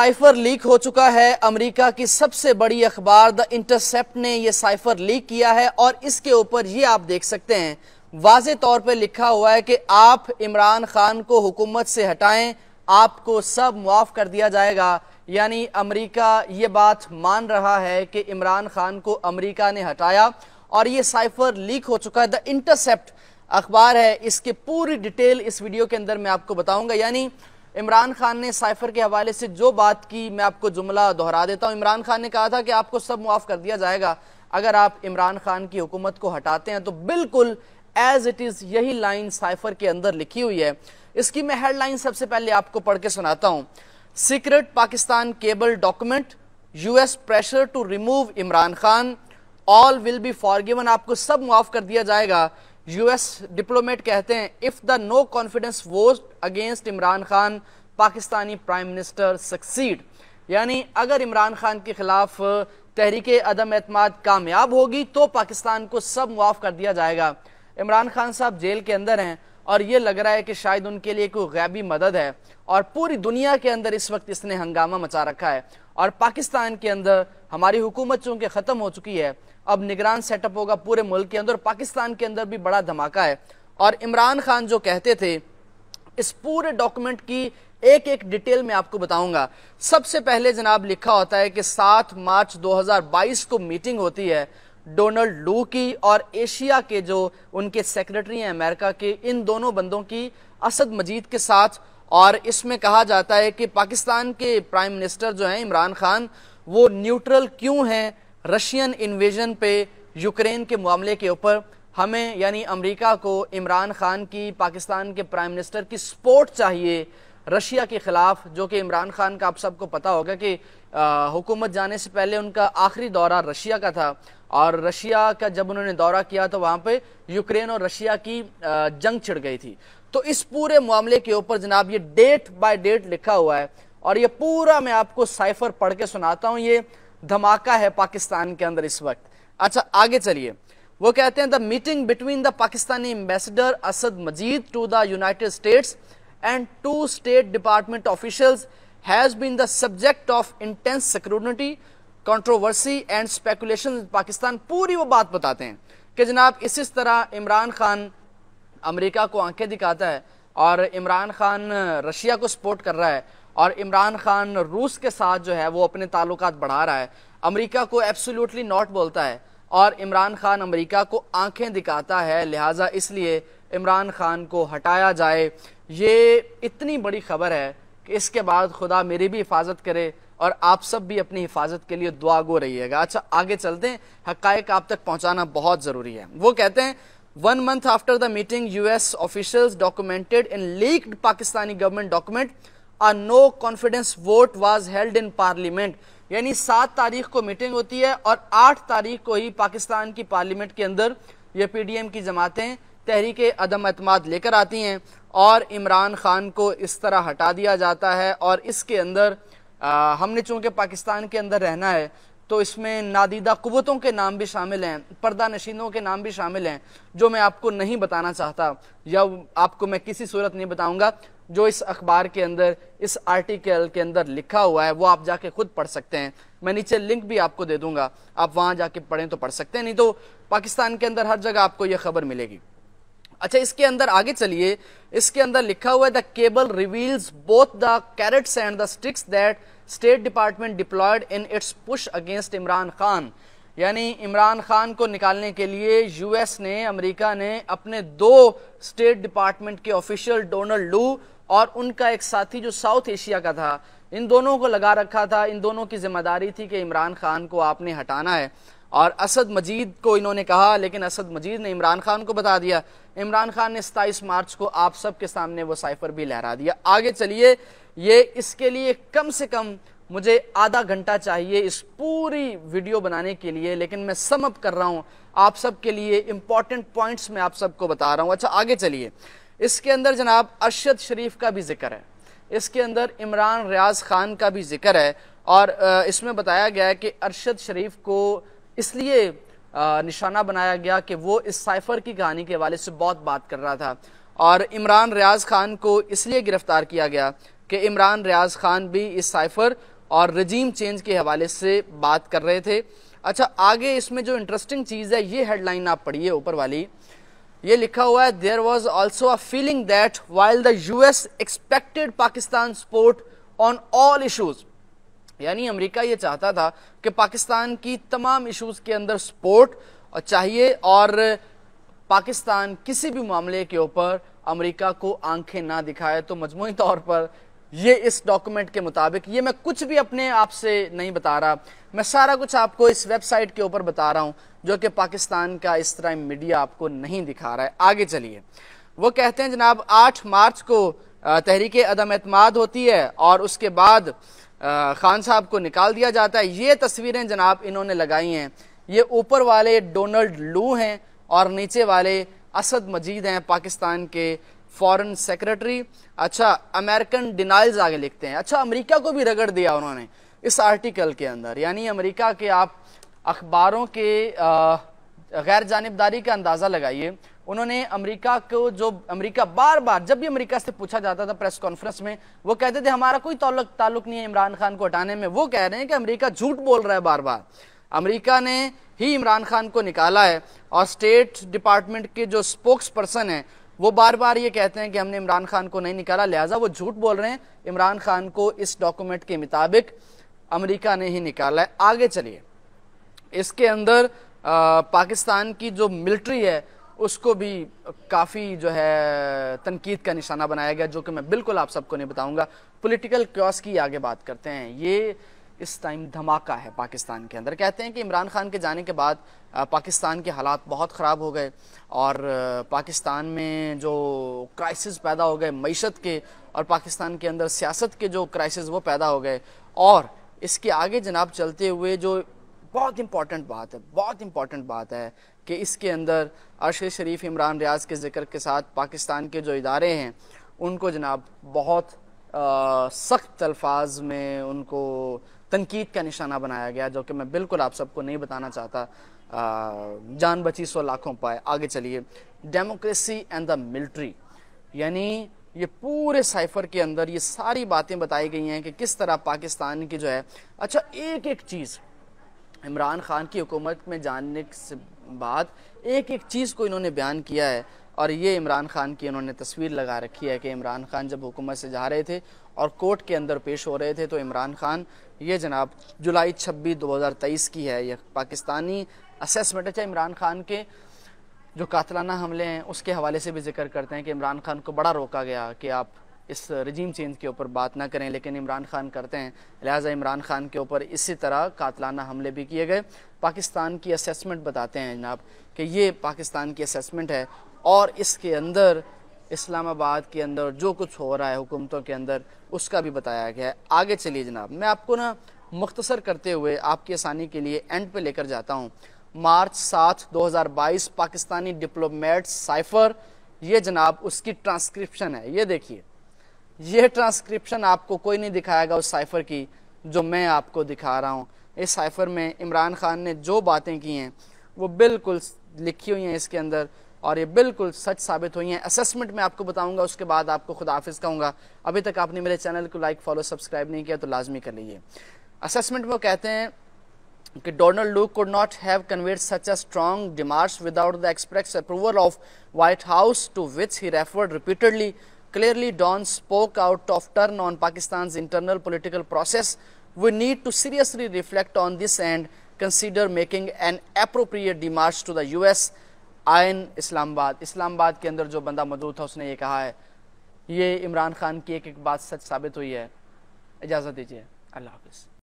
Cipher leak हो चुका है अमेरिका की सबसे बड़ी अखबार द इंटरसेप्ट ने यह साइफर लीक किया है और इसके ऊपर ये आप देख सकते हैं वाज तौर पर लिखा हुआ है कि आप इमरान खान को हुकूमत से हटाएं आपको सब मुआफ़ कर दिया जाएगा यानी अमेरिका ये बात मान रहा है कि इमरान खान को अमेरिका ने हटाया और ये साइफर लीक हो चुका है द इंटरसेप्ट अखबार है इसके पूरी डिटेल इस वीडियो के अंदर मैं आपको बताऊंगा यानी इमरान खान ने साइफर के हवाले से जो बात की मैं आपको जुमला दोहरा देता हूं इमरान खान ने कहा था कि आपको सब मुआफ़ कर दिया जाएगा अगर आप इमरान खान की हुकूमत को हटाते हैं तो बिल्कुल एज इट इज़ यही लाइन साइफर के अंदर लिखी हुई है इसकी मैं हेडलाइन सबसे पहले आपको पढ़ के सुनाता हूँ secret Pakistan cable document US pressure to remove Imran Khan all will be given आपको सब मुआफ कर दिया जाएगा यूएस डिप्लोमेट कहते हैं if the no confidence vote against Imran Khan Pakistani prime minister succeed यानी अगर इमरान खान के खिलाफ तहरीक अदम एतम कामयाब होगी तो पाकिस्तान को सब मुआफ़ कर दिया जाएगा इमरान खान साहब जेल के अंदर हैं और ये लग रहा है कि शायद उनके लिए कोई गैबी मदद है और पूरी दुनिया के अंदर इस वक्त इसने हंगामा मचा रखा है और पाकिस्तान के अंदर हमारी हुकूमत चूंकि ख़त्म हो चुकी है अब निगरान सेटअप होगा पूरे मुल्क के अंदर पाकिस्तान के अंदर भी बड़ा धमाका है और इमरान खान जो कहते थे इस पूरे डॉक्यूमेंट की एक एक डिटेल में आपको बताऊंगा सबसे पहले जनाब लिखा होता है कि 7 मार्च 2022 को मीटिंग होती है डोनाल्ड लू की और एशिया के जो उनके सेक्रेटरी हैं अमेरिका के इन दोनों बंदों की असद मजीद के साथ और इसमें कहा जाता है कि पाकिस्तान के प्राइम मिनिस्टर जो हैं इमरान खान वो न्यूट्रल क्यों हैं रशियन इन्वेजन पे यूक्रेन के मामले के ऊपर हमें यानी अमेरिका को इमरान खान की पाकिस्तान के प्राइम मिनिस्टर की सपोर्ट चाहिए रशिया के ख़िलाफ़ जो कि इमरान खान का आप सबको पता होगा कि हुकूमत जाने से पहले उनका आखिरी दौरा रशिया का था और रशिया का जब उन्होंने दौरा किया तो वहां पे यूक्रेन और रशिया की जंग छिड़ गई थी तो इस पूरे मामले के ऊपर जनाब ये डेट बाय डेट लिखा हुआ है और ये पूरा मैं आपको साइफर पढ़ के सुनाता हूं ये धमाका है पाकिस्तान के अंदर इस वक्त अच्छा आगे चलिए वो कहते हैं the meeting between the Pakistani ambassador Asad Majeed to the United States and two state department officials has been the subject of intense security controversy and speculation Pakistan पूरी वो बात बताते हैं कि जनाब इस तरह इमरान खान अमेरिका को आंखें दिखाता है और इमरान खान रशिया को सपोर्ट कर रहा है और इमरान खान रूस के साथ जो है वो अपने ताल्लुक बढ़ा रहा है अमेरिका को एब्सोल्युटली नॉट बोलता है और इमरान खान अमेरिका को आंखें दिखाता है लिहाजा इसलिए इमरान खान को हटाया जाए ये इतनी बड़ी खबर है कि इसके बाद खुदा मेरी भी हिफाजत करे और आप सब भी अपनी हिफाजत के लिए दुआ गो रहिएगा अच्छा आगे चलते हैं हकायक आप तक पहुंचाना बहुत ज़रूरी है वो कहते हैं one month after the meeting US officials documented in leaked Pakistani government document a no confidence vote was held in parliament यानी सात तारीख को मीटिंग होती है और आठ तारीख को ही पाकिस्तान की पार्लियामेंट के अंदर ये एम की जमातें तहरीक अदम अतमाद लेकर आती हैं और इमरान खान को इस तरह हटा दिया जाता है और इसके अंदर आ, हमने चूंकि पाकिस्तान के अंदर रहना है तो इसमें नादीदा कुतों के नाम भी शामिल हैं पर्दा नशीनों के नाम भी शामिल हैं जो मैं आपको नहीं बताना चाहता या आपको मैं किसी सूरत नहीं बताऊंगा जो इस अखबार के अंदर इस आर्टिकल के अंदर लिखा हुआ है वो आप जाके खुद पढ़ सकते हैं मैं नीचे लिंक भी आपको दे दूंगा आप वहां जाके पढ़ें तो पढ़ सकते हैं नहीं तो पाकिस्तान के अंदर हर जगह आपको यह खबर मिलेगी अच्छा इसके अंदर आगे चलिए इसके अंदर लिखा हुआ है the cable reveals both the carrots and the sticks that state department deployed in its push against Imran Khan यानी इमरान खान को निकालने के लिए यूएस ने अमेरिका ने अपने दो स्टेट डिपार्टमेंट के ऑफिशियल डोनाल्ड लू और उनका एक साथी जो साउथ एशिया का था इन दोनों को लगा रखा था इन दोनों की जिम्मेदारी थी कि इमरान खान को आपने हटाना है और असद मजीद को इन्होंने कहा लेकिन असद मजीद ने इमरान खान को बता दिया इमरान खान ने सताईस मार्च को आप सब के सामने वो साइफर भी लहरा दिया आगे चलिए ये इसके लिए कम से कम मुझे आधा घंटा चाहिए इस पूरी वीडियो बनाने के लिए लेकिन मैं समअप कर रहा हूँ आप सब के लिए इम्पॉर्टेंट पॉइंट्स मैं आप सबको बता रहा हूँ अच्छा आगे चलिए इसके अंदर जनाब अरशद शरीफ का भी जिक्र है इसके अंदर इमरान रियाज खान का भी जिक्र है और इसमें बताया गया है कि अरशद शरीफ को इसलिए निशाना बनाया गया कि वो इस साइफर की कहानी के हवाले से बहुत बात कर रहा था और इमरान रियाज खान को इसलिए गिरफ्तार किया गया कि इमरान रियाज खान भी इस साइफर और रजीम चेंज के हवाले से बात कर रहे थे अच्छा आगे इसमें जो इंटरेस्टिंग चीज़ है ये हेडलाइन आप पढ़िए ऊपर वाली ये लिखा हुआ है there was also a feeling that while the U S expected Pakistan support on all issues यानी अमेरिका ये चाहता था कि पाकिस्तान की तमाम इश्यूज के अंदर सपोर्ट और चाहिए और पाकिस्तान किसी भी मामले के ऊपर अमेरिका को आंखें ना दिखाए तो मजमू तौर पर ये इस डॉक्यूमेंट के मुताबिक ये मैं कुछ भी अपने आप से नहीं बता रहा मैं सारा कुछ आपको इस वेबसाइट के ऊपर बता रहा हूँ जो कि पाकिस्तान का इस तरह मीडिया आपको नहीं दिखा रहा है आगे चलिए वो कहते हैं जनाब 8 मार्च को तहरीक अदम एतमाद होती है और उसके बाद खान साहब को निकाल दिया जाता है ये तस्वीरें जनाब इन्होंने लगाई हैं ये ऊपर वाले डोनल्ड लू हैं और नीचे वाले असद मजीद हैं पाकिस्तान के फॉरेन सेक्रेटरी अच्छा अमेरिकन डिनाइल्स आगे लिखते हैं अच्छा अमेरिका को भी रगड़ दिया उन्होंने इस आर्टिकल के अंदर यानी अमेरिका के आप अखबारों के गैर जानबदारी का अंदाज़ा लगाइए उन्होंने अमेरिका को जो अमेरिका बार बार जब भी अमेरिका से पूछा जाता था प्रेस कॉन्फ्रेंस में वो कहते थे हमारा कोई ताल्लुक ताल्लुक नहीं है इमरान खान को हटाने में वो कह रहे हैं कि अमेरिका झूठ बोल रहा है बार बार अमेरिका ने ही इमरान खान को निकाला है और स्टेट डिपार्टमेंट के जो स्पोक्स पर्सन है वो बार बार ये कहते हैं कि हमने इमरान खान को नहीं निकाला लिहाजा वो झूठ बोल रहे हैं इमरान खान को इस डॉक्यूमेंट के मुताबिक अमरीका ने ही निकाला है आगे चलिए इसके अंदर पाकिस्तान की जो मिलिट्री है उसको भी काफ़ी जो है तनकीद का निशाना बनाया गया जो कि मैं बिल्कुल आप सबको नहीं बताऊँगा पोलिटिकल क्योस की आगे बात करते हैं ये इस टाइम धमाका है पाकिस्तान के अंदर कहते हैं कि इमरान खान के जाने के बाद पाकिस्तान के हालात बहुत ख़राब हो गए और पाकिस्तान में जो क्राइसिस पैदा हो गए मीशत के और पाकिस्तान के अंदर सियासत के जो क्राइसिस वो पैदा हो गए और इसके आगे जनाब चलते हुए जो बहुत इम्पॉर्टेंट बात है बहुत इम्पॉर्टेंट बात है कि इसके अंदर अर्श शरीफ इमरान रियाज के ज़िक्र के साथ पाकिस्तान के जो इदारे हैं उनको जनाब बहुत सख्त अल्फाज में उनको तनकीद का निशाना बनाया गया जो कि मैं बिल्कुल आप सबको नहीं बताना चाहता आ, जान बची सौ लाखों पाए आगे चलिए डेमोक्रेसी एंड द मिल्ट्री यानी ये पूरे साइफर के अंदर ये सारी बातें बताई गई हैं कि किस तरह पाकिस्तान की जो है अच्छा एक एक चीज़ इमरान खान की हुकूमत में जानने से बाद एक एक चीज़ को इन्होंने बयान किया है और ये इमरान खान की इन्होंने तस्वीर लगा रखी है कि इमरान खान जब हुकूमत से जा रहे थे और कोर्ट के अंदर पेश हो रहे थे तो इमरान खान ये जनाब जुलाई छब्बीस दो हज़ार तेईस की है यह पाकिस्तानी असेसमेंट अच्छा इमरान खान के जो कातलाना हमले हैं उसके हवाले से भी जिक्र करते हैं कि इमरान खान को बड़ा रोका गया कि आप इस रजीम चेंज के ऊपर बात ना करें लेकिन इमरान खान करते हैं लिहाजा इमरान खान के ऊपर इसी तरह कातलाना हमले भी किए गए पाकिस्तान की असेसमेंट बताते हैं जनाब कि ये पाकिस्तान की असेसमेंट है और इसके अंदर इस्लामाबाद के अंदर जो कुछ हो रहा है हुकूमतों के अंदर उसका भी बताया गया है आगे चलिए जनाब मैं आपको ना मुख्तसर करते हुए आपकी आसानी के लिए एंड पे लेकर जाता हूँ मार्च सात दो हज़ार बाईस पाकिस्तानी डिप्लोमेट साइफर ये जनाब उसकी ट्रांसक्रिप्शन है ये देखिए ये ट्रांसक्रिप्शन आपको कोई नहीं दिखाएगा उस साइफ़र की जो मैं आपको दिखा रहा हूँ इस साइफ़र में इमरान ख़ान ने जो बातें की हैं वो बिल्कुल लिखी हुई हैं इसके अंदर और ये बिल्कुल सच साबित हुई हैं असेसमेंट में आपको बताऊंगा उसके बाद आपको खुदा हाफिज़ अभी तक आपने मेरे चैनल को लाइक फॉलो सब्सक्राइब नहीं किया तो लाजमी कर लीजिए असेसमेंट में वो कहते हैं कि Donald Lu could not have conveyed such a strong demarche without the express approval of White House to which he referred repeatedly Clearly, Don spoke out of turn on Pakistan's internal political process. We need to seriously reflect on this and consider making an appropriate demarche to the US. in islamabad islamabad ke andar jo banda maujood tha usne ye kaha hai ye imran khan ki ek ek baat sach sabit hui hai ijazat dijiye allah hafiz